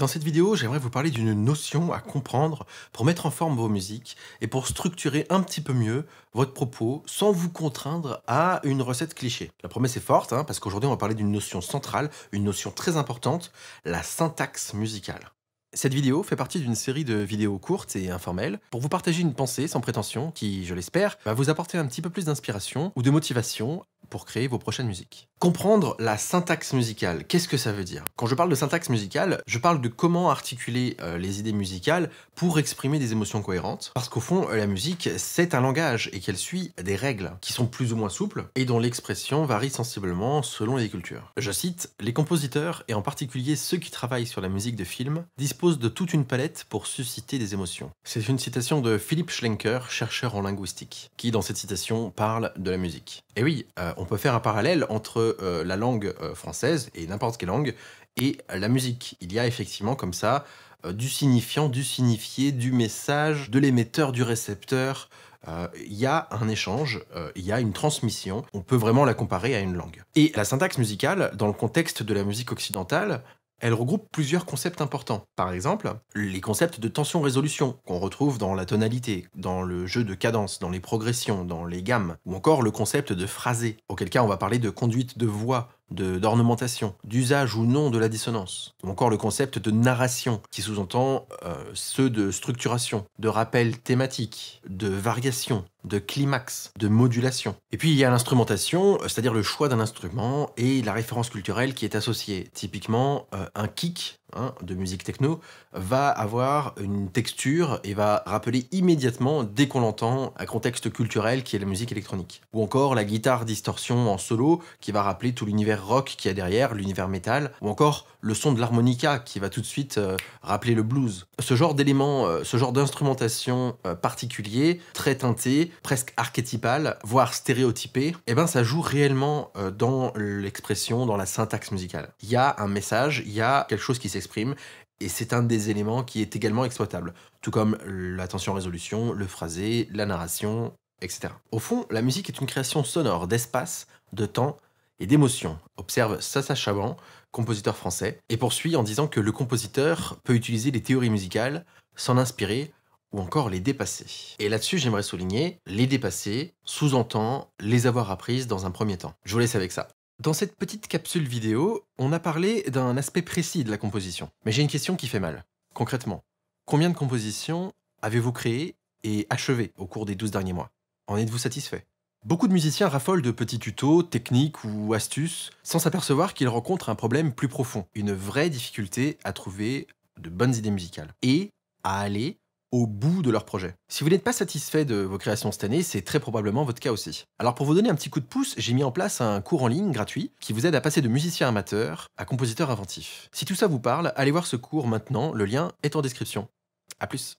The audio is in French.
Dans cette vidéo, j'aimerais vous parler d'une notion à comprendre pour mettre en forme vos musiques et pour structurer un petit peu mieux votre propos sans vous contraindre à une recette cliché. La promesse est forte hein, parce qu'aujourd'hui on va parler d'une notion centrale, une notion très importante, la syntaxe musicale. Cette vidéo fait partie d'une série de vidéos courtes et informelles pour vous partager une pensée sans prétention qui, je l'espère, va vous apporter un petit peu plus d'inspiration ou de motivation pour créer vos prochaines musiques. Comprendre la syntaxe musicale, qu'est-ce que ça veut dire Quand je parle de syntaxe musicale, je parle de comment articuler euh, les idées musicales pour exprimer des émotions cohérentes, parce qu'au fond, euh, la musique, c'est un langage et qu'elle suit des règles qui sont plus ou moins souples et dont l'expression varie sensiblement selon les cultures. Je cite, les compositeurs, et en particulier ceux qui travaillent sur la musique de film, disposent de toute une palette pour susciter des émotions. C'est une citation de Philippe Schlenker, chercheur en linguistique, qui dans cette citation parle de la musique. Et oui, euh, on peut faire un parallèle entre euh, la langue euh, française et n'importe quelle langue et la musique. Il y a effectivement comme ça euh, du signifiant, du signifié, du message, de l'émetteur, du récepteur. Il y a un échange, il y a une transmission, on peut vraiment la comparer à une langue. Et la syntaxe musicale, dans le contexte de la musique occidentale, elle regroupe plusieurs concepts importants. Par exemple, les concepts de tension-résolution qu'on retrouve dans la tonalité, dans le jeu de cadence, dans les progressions, dans les gammes, ou encore le concept de phrasé, auquel cas on va parler de conduite de voix, d'ornementation, d'usage ou non de la dissonance, ou encore le concept de narration, qui sous-entend euh, ceux de structuration, de rappel thématique, de variation, de climax, de modulation. Et puis il y a l'instrumentation, euh, c'est-à-dire le choix d'un instrument et la référence culturelle qui est associée. Typiquement, euh, un kick hein, de musique techno va avoir une texture et va rappeler immédiatement, dès qu'on l'entend, un contexte culturel qui est la musique électronique. Ou encore la guitare distorsion en solo qui va rappeler tout l'univers rock qui a derrière, l'univers métal, ou encore le son de l'harmonica qui va tout de suite euh, rappeler le blues. Ce genre d'éléments, ce genre d'instrumentation particulier, très teinté, presque archétypale, voire stéréotypée, eh ben ça joue réellement euh, dans l'expression, dans la syntaxe musicale. Il y a un message, il y a quelque chose qui s'exprime, et c'est un des éléments qui est également exploitable, tout comme la tension résolution le phrasé, la narration, etc. Au fond, la musique est une création sonore d'espace, de temps et d'émotion, observe Sasa Chaban, compositeur français, et poursuit en disant que le compositeur peut utiliser les théories musicales, s'en inspirer, ou encore les dépasser. Et là-dessus, j'aimerais souligner, les dépasser sous-entend les avoir apprises dans un premier temps. Je vous laisse avec ça. Dans cette petite capsule vidéo, on a parlé d'un aspect précis de la composition. Mais j'ai une question qui fait mal. Concrètement, combien de compositions avez-vous créées et achevées au cours des 12 derniers mois En êtes-vous satisfait Beaucoup de musiciens raffolent de petits tutos, techniques ou astuces, sans s'apercevoir qu'ils rencontrent un problème plus profond, une vraie difficulté à trouver de bonnes idées musicales, et à aller au bout de leur projet. Si vous n'êtes pas satisfait de vos créations cette année, c'est très probablement votre cas aussi. Alors pour vous donner un petit coup de pouce, j'ai mis en place un cours en ligne gratuit qui vous aide à passer de musicien amateur à compositeur inventif. Si tout ça vous parle, allez voir ce cours maintenant, le lien est en description. A plus